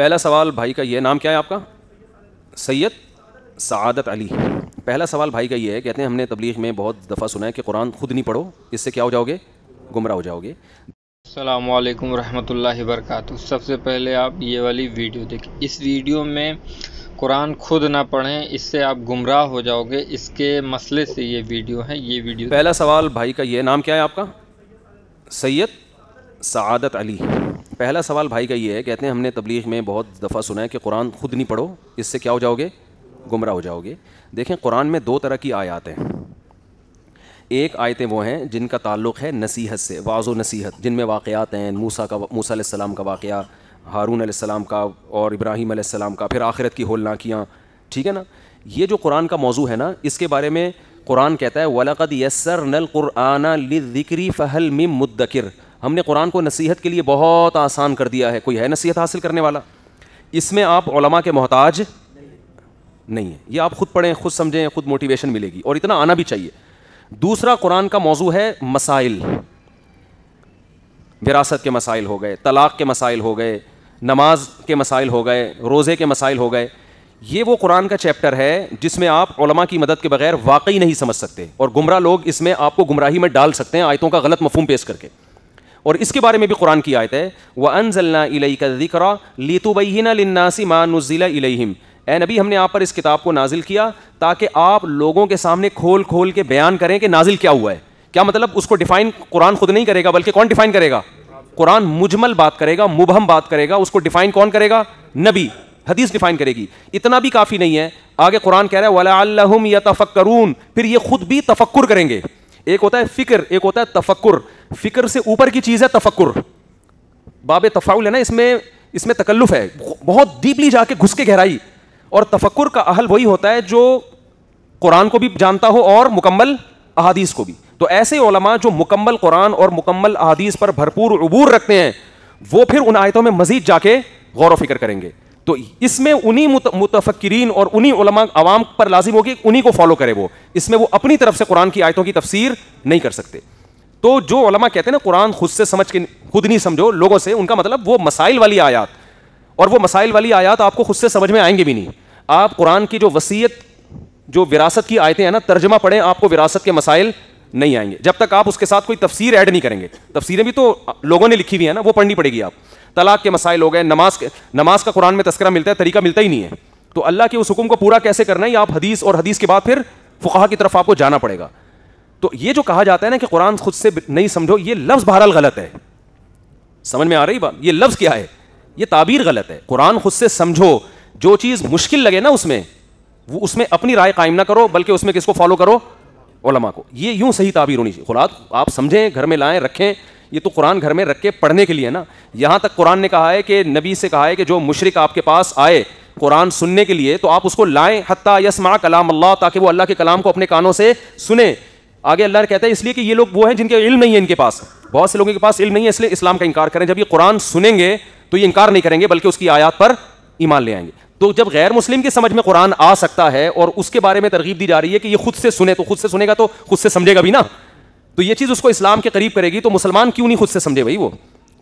पहला सवाल भाई का ये नाम क्या है आपका सैयद सदत अली पहला सवाल भाई का ये है कहते हैं हमने तबलीग में बहुत दफ़ा सुना है कि कुरान खुद नहीं पढ़ो इससे क्या हो जाओगे गुमराह हो जाओगे अल्लाम वरहमल वर्क सबसे पहले आप ये वाली वीडियो देखें इस वीडियो में कुरान खुद ना पढ़ें इससे आप गुमराह हो जाओगे इसके मसले से ये वीडियो है ये वीडियो पहला सवाल भाई का ये नाम क्या है आपका सैयद सदत अली पहला सवाल भाई का ये है कहते हैं हमने तबलीग में बहुत दफ़ा सुना है कि कुरान खुद नहीं पढ़ो इससे क्या हो जाओगे गुमराह हो जाओगे देखें कुरान में दो तरह की आयात हैं एक आयतें वो हैं जिनका ताल्लुक है नसीहत से वाजो नसीहत जिनमें वाक़ात हैं मूसा का मूसा सलाम का वाक़ हारून सलाम का और इब्राहिम सलाम का फिर आखिरत की होलनाकियाँ ठीक है ना ये जो कुरान का मौजू है ना इसके बारे में कुरान कहता है वलकद यसर नल कुरआना लिक्री फ़हल मिम मुद्दकिर हमने कुरान को नसीहत के लिए बहुत आसान कर दिया है कोई है नसीहत हासिल करने वाला इसमें आप ओलमा के मोहताज नहीं है ये आप खुद पढ़ें खुद समझें खुद मोटिवेशन मिलेगी और इतना आना भी चाहिए दूसरा कुरान का मौजू है मसाइल विरासत के मसाइल हो गए तलाक़ के मसाइल हो गए नमाज के मसाइल हो गए रोज़े के मसाइल हो गए ये वो कुरान का चैप्टर है जिसमें आप ओलमा की मदद के बगैर वाकई नहीं समझ सकते और गुमराह लोग इसमें आपको गुमराही में डाल सकते हैं आयतों का गलत मफहम पेश करके और इसके बारे में भी कुरान की आयत है व अनजल्ला का जिक्रा लीतुबैना लिन्नासी मानुजिला इलहिम ए नबी हमने आप पर इस किताब को नाजिल किया ताकि आप लोगों के सामने खोल खोल के बयान करें कि नाजिल क्या हुआ है क्या मतलब उसको डिफाइन कुरान खुद नहीं करेगा बल्कि कौन डिफाइन करेगा कुरान मुजमल बात करेगा मुबहम बात करेगा उसको डिफाइन कौन करेगा नबी हदीस डिफाइन करेगी इतना भी काफ़ी नहीं है आगे कुरान कह रहा है वाला यतफ़क्रून फिर ये खुद भी तफक्र करेंगे एक होता है फिक्र एक होता है तफक्र फिक्र से ऊपर की चीज़ है तफक्र बाब तफाउल है ना इसमें इसमें तकल्लुफ़ है बहुत डीपली जाके घुस के गहराई और तफक्र का अहल वही होता है जो कुरान को भी जानता हो और मुकम्मल अहादीस को भी तो ऐसे ओलमा जो मुकम्मल कुरान और मुकम्मल अहादीस पर भरपूर अबूर रखते हैं वो फिर उन आयतों में मजीद जाके गौर व फिक्र करेंगे तो इसमें उन्हीं मुतफक्रीन और उन्हीं आवाम पर लाजिम होगी उन्हीं को फॉलो करे वो इसमें वो अपनी तरफ से कुरान की आयतों की तफसीर नहीं कर सकते तो जो कहते हैं ना कुरान खुद से समझ के खुद नहीं समझो लोगों से उनका मतलब वो मसाइल वाली आयात और वो मसाइल वाली आयात आपको खुद से समझ में आएंगे भी नहीं आप कुरान की जो वसीयत जो विरासत की आयतें हैं ना तर्जमा पढ़ें आपको विरासत के मसाइल नहीं आएंगे जब तक आप उसके साथ कोई तफसीर ऐड नहीं करेंगे तफसीरें भी तो लोगों ने लिखी हुई है ना वो पढ़नी पड़ेगी आप तलाक के मसाइल हो गए नमाज नमाज का कुरान में तस्करा मिलता है तरीका मिलता ही नहीं है तो अल्लाह के उस हुक्म को पूरा कैसे करना है आप हदीस और हदीस के बाद फिर फ़ुकाहा की तरफ आपको जाना पड़ेगा तो ये जो कहा जाता है ना कि कुरान खुद से नहीं समझो ये लफ्ज़ बहरहाल गलत है समझ में आ रही बात ये लफ्ज़ क्या है ये ताबीर गलत है कुरान खुद से समझो जो चीज़ मुश्किल लगे ना उसमें वो उसमें अपनी राय कायम ना करो बल्कि उसमें किसको फॉलो करो ओलमा को ये यूं सही ताबीर होनी चाहिए खुरात आप समझें घर में लाएं रखें ये तो कुरान घर में रख के पढ़ने के लिए ना यहां तक कुरान ने कहा है कि नबी से कहा है कि जो मुशरक आपके पास आए कुरान सुनने के लिए तो आप उसको लाएँ हती यसमा कलाम अल्लाह ताकि वो अल्लाह के कलाम को अपने कानों से सुने आगे अल्लाह कहते हैं इसलिए कि ये लोग वो हैं जिनके इल्म नहीं है इनके पास बहुत से लोगों के पास इल्म नहीं है इसलिए इस्लाम का इनकार करें जब ये कुरान सुनेंगे तो ये इनकार नहीं करेंगे बल्कि उसकी आयात पर ईमान ले आएंगे तो जब गैर मुस्लिम की समझ में कुरान आ सकता है और उसके बारे में तरगीब दी जा रही है कि यह खुद से सुने तो खुद से सुनेगा तो खुद से समझेगा भी ना तो यह चीज़ उसको इस्लाम के करीब करेगी तो मुसलमान क्यों नहीं खुद से समझे भाई वो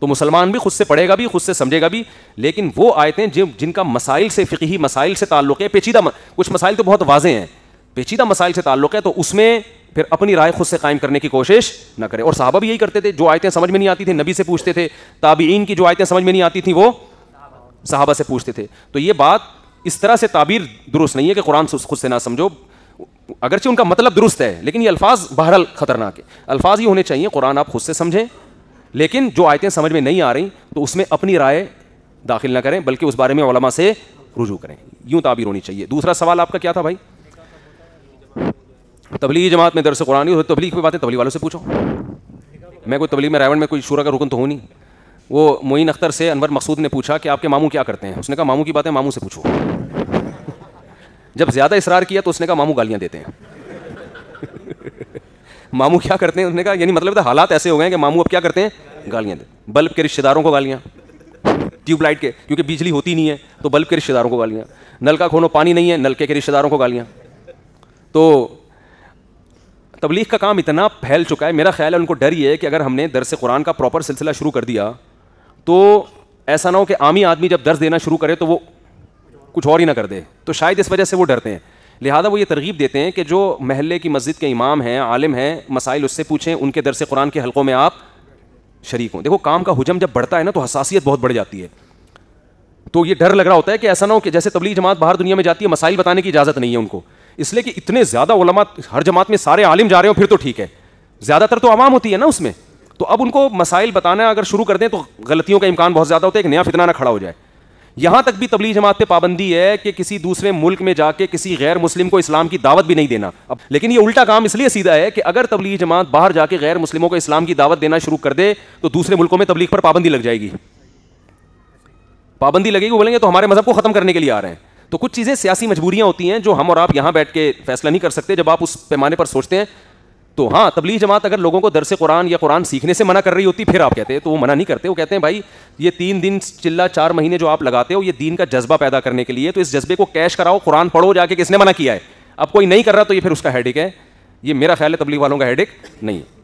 तो मुसलमान भी खुद से पढ़ेगा भी खुद से समझेगा भी लेकिन वो आयतें जिन जिनका मसाइल से फ़िकी मसाइल से ताल्लुक़ है पेचीदा कुछ मसाइल तो बहुत वाजे हैं पेचीदा मसाइल से ताल्लुक़ है तो उसमें फिर अपनी राय खुद से कायम करने की कोशिश ना करें और साहबा भी यही करते थे जो आयतें समझ में नहीं आती थी नबी से पूछते थे ताबीन की जो आयतें समझ में नहीं आती थी वो साहबा से पूछते थे तो ये बात इस तरह से ताबीर दुरुस्त नहीं है कि कुरान खुद से ना समझो अगरचे उनका मतलब दुरुस्त है लेकिन ये अल्फाज बहरहाल खतरनाक है अल्फाज ये होने चाहिए कुरान आप खुद से समझें लेकिन जो आयतें समझ में नहीं आ रही तो उसमें अपनी राय दाखिल ना करें बल्कि उस बारे में ओलमा से रुजू करें यूं ताबीर होनी चाहिए दूसरा सवाल आपका क्या था भाई तबलीगी जमात में दरअसल कुरानी तबली की बात है तबली वालों से पूछो मैं कोई तबली में रायवंड में कोई शूरा का रुकन तो हूँ नहीं वो मोइन अख्तर से अनवर मकसूद ने पूछा कि आपके मामू क्या करते हैं उसने कहा मामू की बातें मामू से पूछो जब ज़्यादा इसरार किया तो उसने कहा मामू गालियाँ देते हैं मामू क्या करते हैं उसने कहा यानी मतलब तो हालात ऐसे हो गए कि मामू अब क्या करते हैं गालियाँ देते बल्ब के रिश्तेदारों को गालियाँ ट्यूबलाइट के क्योंकि बिजली होती नहीं है तो बल्ब के रिश्तेदारों को गालियाँ का खोनो पानी नहीं है नलके के रिश्तेदारों को गालियाँ तो तबलीग का काम इतना फैल चुका है मेरा ख्याल है उनको डर ये है कि अगर हमने दरस कुरान का प्रॉपर सिलसिला शुरू कर दिया तो ऐसा ना हो कि आमी आदमी जब दर्ज देना शुरू करे तो वो कुछ और ही ना कर दे तो शायद इस वजह से वो डरते हैं लिहाजा वो ये तरगीब देते हैं कि जो महल्ले की मस्जिद के इमाम हैं आलिम हैं मसाइल उससे पूछें उनके दरस कुरान के हल्क़ों में आप शरीक हों देखो काम का हजम जब बढ़ता है ना तो हसासीत बहुत बढ़ जाती है तो ये डर लग रहा होता है कि ऐसा ना हो कि जैसे तबली जमात बाहर दुनिया में जाती है मसाइल बताने की इजाज़त नहीं है उनको इसलिए कि इतने ज़्यादा हर जमात में सारे आलिम जा रहे हो फिर तो ठीक है ज़्यादातर तो आवाम होती है ना उसमें तो अब उनको मसाइल बताना अगर शुरू कर दें तो गलतियों का इम्कान बहुत ज़्यादा होता है एक नया फितना खड़ा हो जाए यहां तक भी तबली जमात पर पाबंदी है कि किसी दूसरे मुल्क में जाके किसी गैर मुस्लिम को इस्लाम की दावत भी नहीं देना अब लेकिन यह उल्टा काम इसलिए सीधा है कि अगर तबली जमात बाहर जाके गैर मुस्लिमों को इस्लाम की दावत देना शुरू कर दे तो दूसरे मुल्कों में तबलीग पर पाबंदी लग जाएगी पाबंदी लगेगी बोलेंगे तो हमारे मजहब को ख़त्म करने के लिए आ रहे हैं तो कुछ चीज़ें सियासी मजबूरियां होती हैं जो हम और आप यहां बैठ के फैसला नहीं कर सकते जब आप उस पैमाने पर सोचते हैं तो हाँ तबली जमात अगर लोगों को दरस कुरान या कुरान सीखने से मना कर रही होती फिर आप कहते हैं तो वो मना नहीं करते वो कहते हैं भाई ये तीन दिन चिल्ला चार महीने जो आप लगाते हो ये दीन का जज्बा पैदा करने के लिए तो इस जज्बे को कैश कराओ कुरान पढ़ो जाके किसने मना किया है अब कोई नहीं कर रहा तो ये फिर उसका हेडिक है ये मेरा ख्याल है तबलीग वालों का हेडिक नहीं है